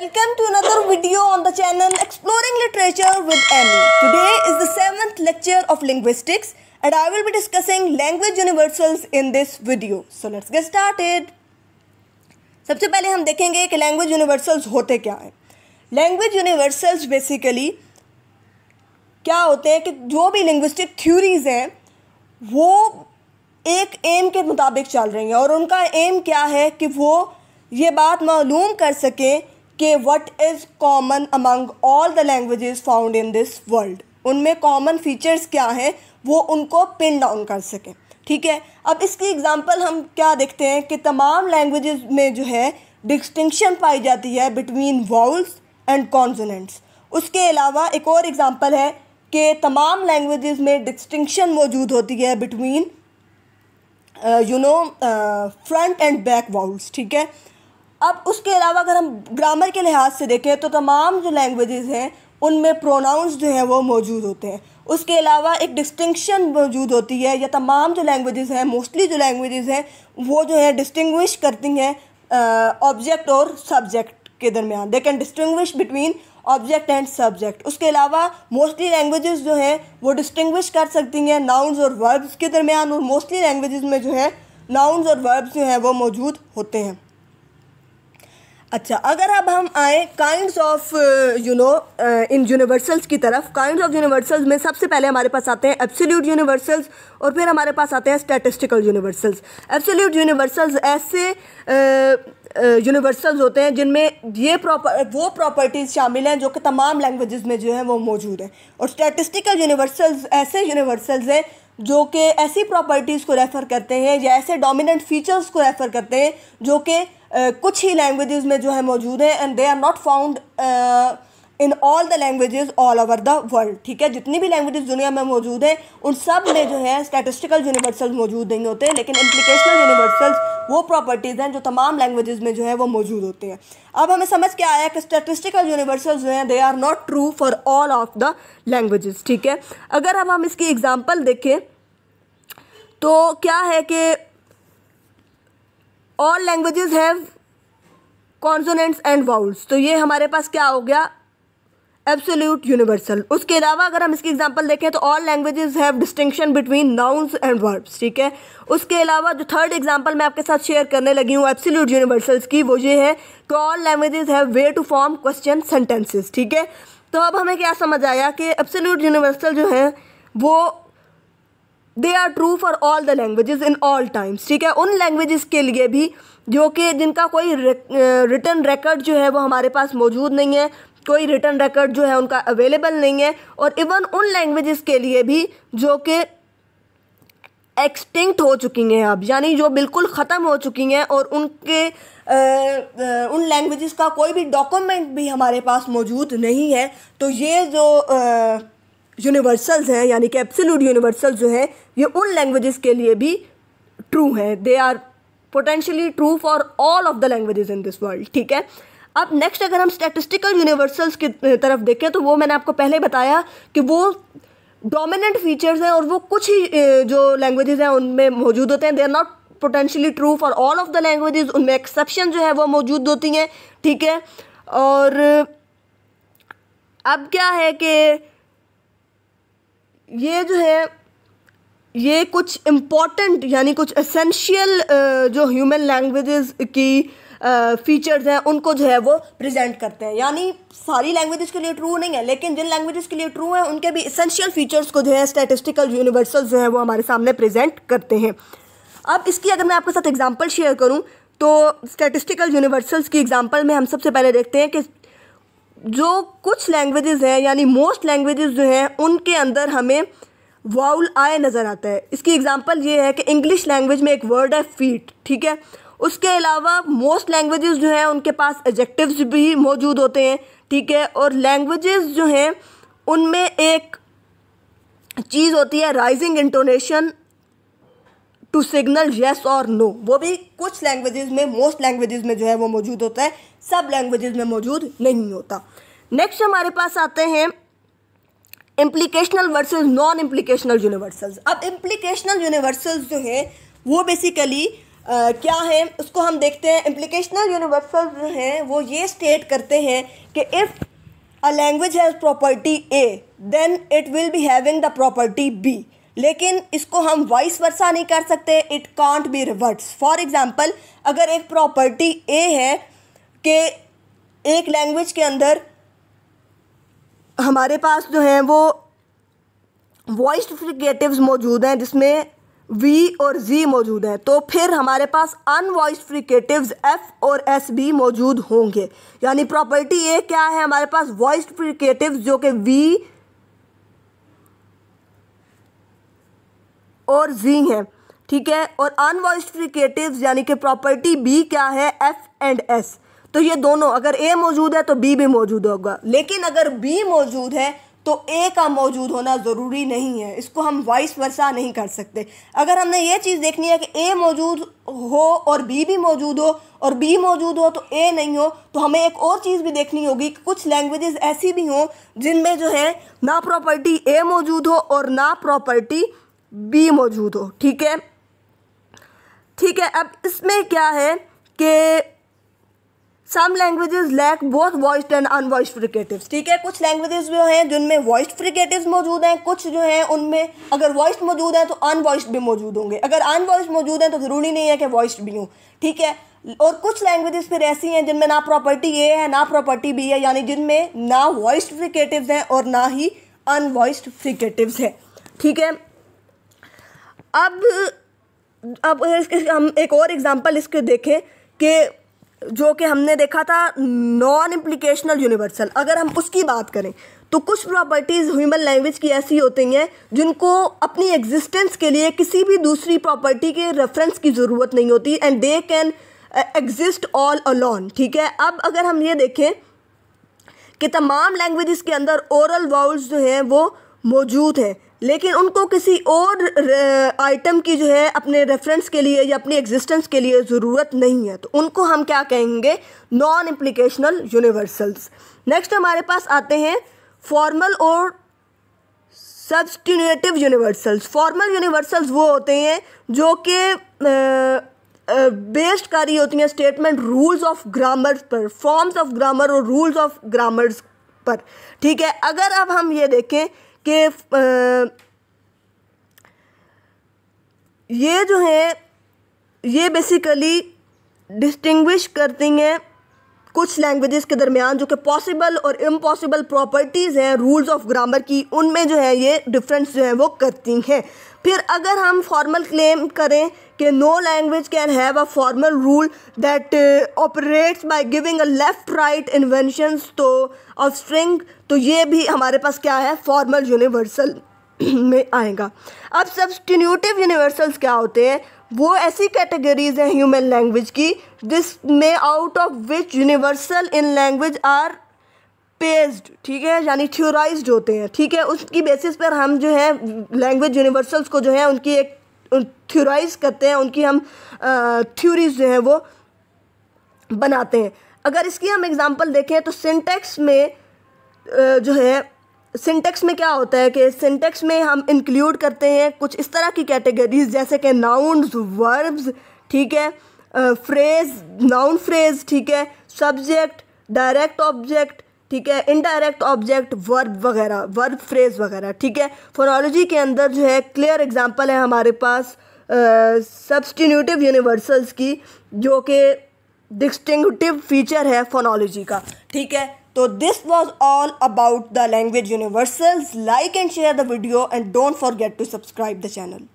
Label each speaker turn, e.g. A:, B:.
A: Welcome to another video on the channel Exploring Literature with Annie. Today is the 7th lecture of Linguistics and I will be discussing language universals in this video. So let's get started. सबसे पहले हम देखेंगे कि language universals होते क्या हैं language universals basically क्या होते हैं कि जो भी लिंग्विस्टिक थ्योरीज हैं वो एक एम के मुताबिक चल रही हैं और उनका एम क्या है कि वो ये बात मालूम कर सकें कि what is common among all the languages found in this world उनमें कॉमन फीचर्स क्या हैं वो उनको पिन डाउन कर सकें ठीक है अब इसकी एग्ज़ाम्पल हम क्या देखते हैं कि तमाम लैंग्वेजेस में जो है डिस्टिंक्शन पाई जाती है बिटवीन वाउल्स एंड कॉन्सोनेंट्स उसके अलावा एक और एग्ज़ाम्पल है कि तमाम लैंग्वेजेस में डिस्टिंक्शन मौजूद होती है between you know front and back vowels ठीक है अब उसके अलावा अगर हम ग्रामर के लिहाज से देखें तो तमाम जो लैंग्वेजेस हैं उनमें प्रोनाउंस जो हैं वो मौजूद होते हैं उसके अलावा एक डिस्टिंक्शन मौजूद होती है या तमाम जो लैंग्वेजेस हैं मोस्टली जो लैंग्वेजेस हैं वो जो है डिस्टिंग्विश करती हैं ऑब्जेक्ट और सब्जेक्ट के दरमियान they can distinguish between object and subject उसके अलावा मोस्टली लैंग्वेजेस जो हैं वो डिस्टिंग्विश कर सकती हैं नाउन्स और वर्ब्स के दरमियान और मोस्टली लैंग्वेजेस में जो है नाउन्स और वर्ब्स जो हैं वो मौजूद होते हैं अच्छा अगर अब हम आए kind of you know in universals की तरफ काइंड ऑफ यूनिवर्सल्स में सबसे पहले हमारे पास आते हैं एब्सोल्यूट यूनिवर्सल्स और फिर हमारे पास आते हैं स्टैटिस्टिकल यूनिवर्सल्स एब्सोल्यूट यूनिवर्सल्स ऐसे यूनिवर्सल्स uh, uh होते हैं जिनमें ये प्रॉपर वो प्रॉपर्टीज़ शामिल हैं जो कि तमाम लैंग्वेजेस में जो है वो मौजूद हैं और स्टैटिस्टिकल यूनिवर्सल्स ऐसे यूनिवर्सल्स हैं जो कि ऐसी प्रॉपर्टीज़ को रेफ़र करते हैं या ऐसे डोमिनेंट फीचर्स को रेफ़र करते हैं जो कि कुछ ही लैंग्वेजेस में जो है मौजूद हैं and they are not found in all the languages all over the world ठीक है जितनी भी लैंग्वेजेस दुनिया में मौजूद हैं उन सब में जो है स्टैटिस्टिकल यूनिवर्सल्स मौजूद नहीं होते लेकिन इम्प्लीकेशनल यूनिवर्सल्स वो प्रॉपर्टीज़ हैं जो तमाम लैंग्वेजेस में जो है वो मौजूद होते हैं अब हमें समझ के आया कि स्टैटिस्टिकल यूनिवर्सल्स जो हैं they are not true for all of the languages ठीक है अगर हम हम इसकी एग्ज़ाम्पल देखें तो क्या है कि all languages have consonants and vowels तो ये हमारे पास क्या हो गया एब्सोल्यूट यूनिवर्सल उसके अलावा अगर हम इसकी एग्जांपल देखें तो all languages have distinction between nouns and verbs ठीक है उसके अलावा जो थर्ड एग्जांपल मैं आपके साथ शेयर करने लगी हूँ एब्सोल्यूट यूनिवर्सल्स की वो ये है कि all languages have way to form question sentences ठीक है तो अब हमें क्या समझ आया कि एब्सोल्यूट यूनिवर्सल जो है वो they are true for all the languages in all times ठीक है उन लैंग्वेजेस के लिए भी जो कि जिनका कोई रिटर्न रिकॉर्ड जो है वो हमारे पास मौजूद नहीं है कोई रिटर्न रिकॉर्ड जो है उनका अवेलेबल नहीं है और इवन उन लैंग्वेजेस के लिए भी जो कि एक्सटिंक्ट हो चुकी हैं अब यानी जो बिल्कुल ख़त्म हो चुकी हैं और उनके आ, आ, उन लैंग्वेजेस का कोई भी डॉक्यूमेंट भी हमारे पास मौजूद नहीं है तो ये जो यूनिवर्सल्स हैं यानी कि एप्सलूट यूनिवर्सल जो है ये उन लैंग्वेजेस के लिए भी ट्रू हैं they are potentially true for all of the languages in this world ठीक है अब नेक्स्ट अगर हम स्टेटिस्टिकल यूनिवर्सल्स की तरफ देखें तो वो मैंने आपको पहले बताया कि वो डोमिनेंट फीचर्स हैं और वो कुछ ही जो लैंग्वेजेस हैं उनमें मौजूद होते हैं they are not potentially true for all of the languages उनमें एक्सेप्शन जो है वो मौजूद होती हैं ठीक है और अब क्या है कि ये जो है ये कुछ इम्पॉर्टेंट यानी कुछ एसेंशियल जो ह्यूमन लैंग्वेजेस की फीचर्स हैं उनको जो है वो प्रेजेंट करते हैं यानी सारी लैंग्वेजेस के लिए ट्रू नहीं है लेकिन जिन लैंग्वेजेस के लिए ट्रू हैं उनके भी इसेंशियल फीचर्स को जो है स्टेटिस्टिकल यूनिवर्सल जो है वो हमारे सामने प्रेजेंट करते हैं अब इसकी अगर मैं आपके साथ एग्जाम्पल शेयर करूँ तो स्टेटिस्टिकल यूनिवर्सल्स की एग्जाम्पल में हम सबसे पहले देखते हैं कि जो कुछ लैंग्वेजेस हैं यानी मोस्ट लैंग्वेजेस जो हैं उनके अंदर हमें वाउल आए नज़र आता है इसकी एग्जांपल ये है कि इंग्लिश लैंग्वेज में एक वर्ड है फीट ठीक है उसके अलावा मोस्ट लैंग्वेजेस जो हैं उनके पास एजेक्टिव्स भी मौजूद होते हैं ठीक है और लैंग्वेजेस जो हैं उनमें एक चीज़ होती है rising intonation to signal yes और नो वो भी कुछ लैंग्वेजेस में मोस्ट लैंग्वेजेस में जो है वो मौजूद होता है सब लैंग्वेजेस में मौजूद नहीं होता नेक्स्ट हमारे पास आते हैं implicational versus non implicational universals अब इम्प्लीकेशनल यूनिवर्सल्स जो हैं वो बेसिकली Uh, क्या है उसको हम देखते हैं इम्प्लीकेशनल यूनिवर्सल जो हैं वो ये स्टेट करते हैं कि if a language has property A then it will be having the property B लेकिन इसको हम वाइस वर्सा नहीं कर सकते it can't be reverse for example अगर एक प्रॉपर्टी ए है कि एक लैंग्वेज के अंदर हमारे पास जो हैं वो वॉइस फ्रिकेटिवस मौजूद हैं जिसमें वी और जी मौजूद हैं तो फिर हमारे पास अनवॉइस फ्रिकेटिव एफ और एस भी मौजूद होंगे यानी प्रॉपर्टी ए क्या है हमारे पास वॉइस फ्रिकेटिव्स जो कि वी और जी हैं ठीक है और वॉइस फ्रिकेटिव्स यानी कि प्रॉपर्टी बी क्या है एफ एंड एस तो ये दोनों अगर ए मौजूद है तो बी भी मौजूद होगा लेकिन अगर बी मौजूद है तो ए का मौजूद होना ज़रूरी नहीं है इसको हम वाइस वर्षा नहीं कर सकते अगर हमने ये चीज़ देखनी है कि ए मौजूद हो और बी भी मौजूद हो और बी मौजूद हो तो ए नहीं हो तो हमें एक और चीज़ भी देखनी होगी कि कुछ लैंग्वेजेस ऐसी भी हों जिनमें जो है ना प्रॉपर्टी ए मौजूद हो और ना प्रॉपर्टी बी मौजूद हो ठीक है ठीक है अब इसमें क्या है कि some languages lack both voiced and unvoiced fricative ठीक है कुछ लैंग्वेजेस जो हैं जिनमें वॉइस्ड फ्रिकेटिव मौजूद हैं कुछ जो हैं उनमें अगर वॉइस्ड मौजूद हैं तो अनवॉइस्ड भी मौजूद होंगे अगर अनवॉइस्ड मौजूद हैं तो ज़रूरी नहीं है कि वॉइस्ड भी हूँ ठीक है और कुछ लैंग्वेजेस फिर ऐसी हैं जिनमें ना प्रॉपर्टी ए है ना प्रॉपर्टी बी है यानी जिनमें ना वॉइस्ड फ्रिकेटिव हैं और ना ही अनवॉइस्ड फ्रिकेटिव हैं ठीक है अब अब हम एक और एग्ज़ाम्पल इसके देखें कि जो कि हमने देखा था नॉन इम्प्लीकेशनल यूनिवर्सल अगर हम उसकी बात करें तो कुछ प्रॉपर्टीज़ ह्यूमन लैंग्वेज की ऐसी होती हैं जिनको अपनी एग्जिस्टेंस के लिए किसी भी दूसरी प्रॉपर्टी के रेफरेंस की ज़रूरत नहीं होती and they can exist all alone ठीक है अब अगर हम ये देखें कि तमाम लैंग्वेज़ के अंदर ओरल वाउल्स जो हैं वो मौजूद हैं लेकिन उनको किसी और आइटम की जो है अपने रेफरेंस के लिए या अपनी एग्जिस्टेंस के लिए ज़रूरत नहीं है तो उनको हम क्या कहेंगे नॉन इम्प्लीकेशनल यूनिवर्सल्स नेक्स्ट हमारे पास आते हैं फॉर्मल और सब्सटिनेटिव यूनिवर्सल्स फॉर्मल यूनिवर्सल्स वो होते हैं जो कि बेस्ड करी होती हैं स्टेटमेंट रूल्स ऑफ ग्रामर्स पर फॉर्म्स ऑफ ग्रामर और रूल्स ऑफ ग्रामर्स पर ठीक है अगर अब हम ये देखें कि ये जो है ये बेसिकली डिस्टिंग्विश करती हैं कुछ लैंग्वेजेस के दरमियान जो कि पॉसिबल और इम्पॉसिबल प्रॉपर्टीज़ हैं रूल्स ऑफ ग्रामर की उनमें जो है ये डिफरेंस जो है वो करती हैं फिर अगर हम फॉर्मल क्लेम करें कि no language can have a formal rule that operates by giving a left right inventions तो ऑफ स्ट्रिंग तो ये भी हमारे पास क्या है फॉर्मल यूनिवर्सल में आएगा अब सब्सटीन्यूटिव यूनिवर्सल्स क्या होते हैं वो ऐसी कैटेगरीज हैं ह्यूमन लैंग्वेज की जिसमें out of which universal in language are passed ठीक है यानी थ्योराइज होते हैं ठीक है उसकी बेसिस पर हम जो है लैंग्वेज यूनिवर्सल्स को जो है उनकी एक थ्योराइज करते हैं उनकी हम थ्योरीज जो हैं वो बनाते हैं अगर इसकी हम एग्ज़ाम्पल देखें तो सिंटेक्स में जो है सिंटेक्स में क्या होता है कि सिंटेक्स में हम इंक्लूड करते हैं कुछ इस तरह की कैटेगरीज जैसे कि नाउंड वर्ब्स ठीक है फ्रेज नाउन फ्रेज ठीक है सब्जेक्ट डायरेक्ट ऑब्जेक्ट ठीक है इनडायरेक्ट ऑब्जेक्ट वर्ब वगैरह वर्ब फ्रेज वगैरह ठीक है फोनोलॉजी के अंदर जो है क्लियर एग्जांपल है हमारे पास सब्सटीन्यूटिव uh, यूनिवर्सल्स की जो कि डिस्टिंगटिव फीचर है फोनोलॉजी का ठीक है So this was all about the language universals. Like and share the video and don't forget to subscribe the channel.